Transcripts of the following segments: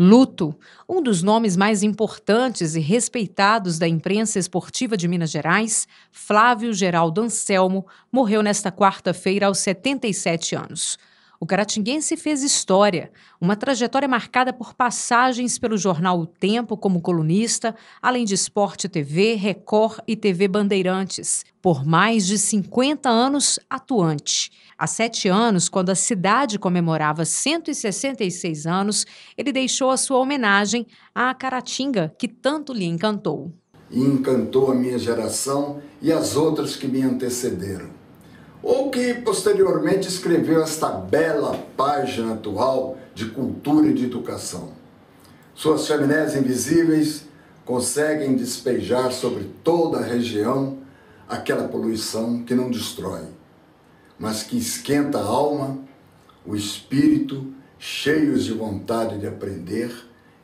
Luto, um dos nomes mais importantes e respeitados da imprensa esportiva de Minas Gerais, Flávio Geraldo Anselmo, morreu nesta quarta-feira aos 77 anos o Caratinguense fez história, uma trajetória marcada por passagens pelo jornal O Tempo como colunista, além de Esporte TV, Record e TV Bandeirantes, por mais de 50 anos atuante. Há sete anos, quando a cidade comemorava 166 anos, ele deixou a sua homenagem à Caratinga, que tanto lhe encantou. E encantou a minha geração e as outras que me antecederam ou que posteriormente escreveu esta bela página atual de cultura e de educação. Suas chaminés invisíveis conseguem despejar sobre toda a região aquela poluição que não destrói, mas que esquenta a alma, o espírito, cheios de vontade de aprender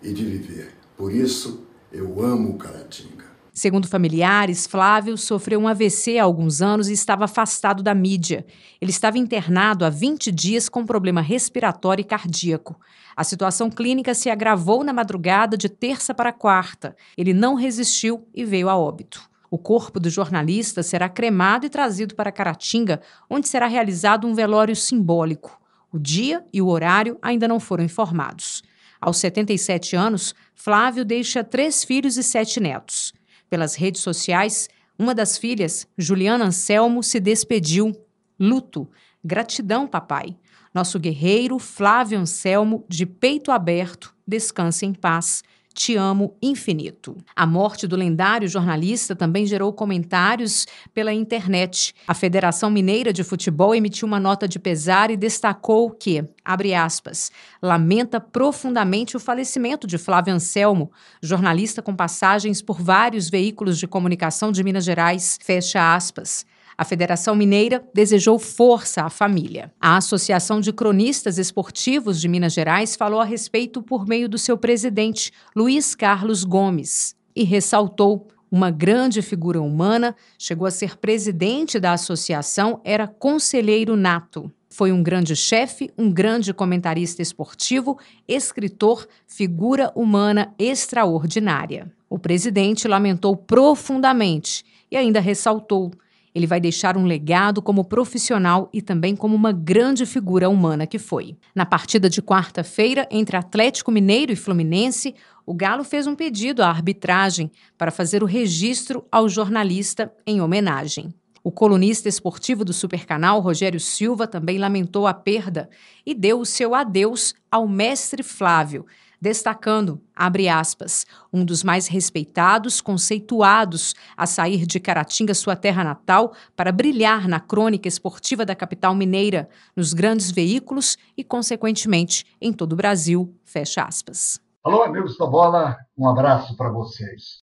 e de viver. Por isso, eu amo o Caratinga. Segundo familiares, Flávio sofreu um AVC há alguns anos e estava afastado da mídia. Ele estava internado há 20 dias com problema respiratório e cardíaco. A situação clínica se agravou na madrugada de terça para quarta. Ele não resistiu e veio a óbito. O corpo do jornalista será cremado e trazido para Caratinga, onde será realizado um velório simbólico. O dia e o horário ainda não foram informados. Aos 77 anos, Flávio deixa três filhos e sete netos pelas redes sociais, uma das filhas, Juliana Anselmo, se despediu. Luto. Gratidão, papai. Nosso guerreiro Flávio Anselmo, de peito aberto, descanse em paz. Te Amo Infinito. A morte do lendário jornalista também gerou comentários pela internet. A Federação Mineira de Futebol emitiu uma nota de pesar e destacou que, abre aspas, lamenta profundamente o falecimento de Flávio Anselmo, jornalista com passagens por vários veículos de comunicação de Minas Gerais, fecha aspas. A Federação Mineira desejou força à família. A Associação de Cronistas Esportivos de Minas Gerais falou a respeito por meio do seu presidente, Luiz Carlos Gomes, e ressaltou uma grande figura humana, chegou a ser presidente da associação, era conselheiro nato. Foi um grande chefe, um grande comentarista esportivo, escritor, figura humana extraordinária. O presidente lamentou profundamente e ainda ressaltou ele vai deixar um legado como profissional e também como uma grande figura humana que foi. Na partida de quarta-feira entre Atlético Mineiro e Fluminense, o Galo fez um pedido à arbitragem para fazer o registro ao jornalista em homenagem. O colunista esportivo do Supercanal, Rogério Silva, também lamentou a perda e deu o seu adeus ao mestre Flávio, destacando, abre aspas, um dos mais respeitados, conceituados a sair de Caratinga, sua terra natal, para brilhar na crônica esportiva da capital mineira, nos grandes veículos e, consequentemente, em todo o Brasil, fecha aspas. Alô, amigos da bola, um abraço para vocês.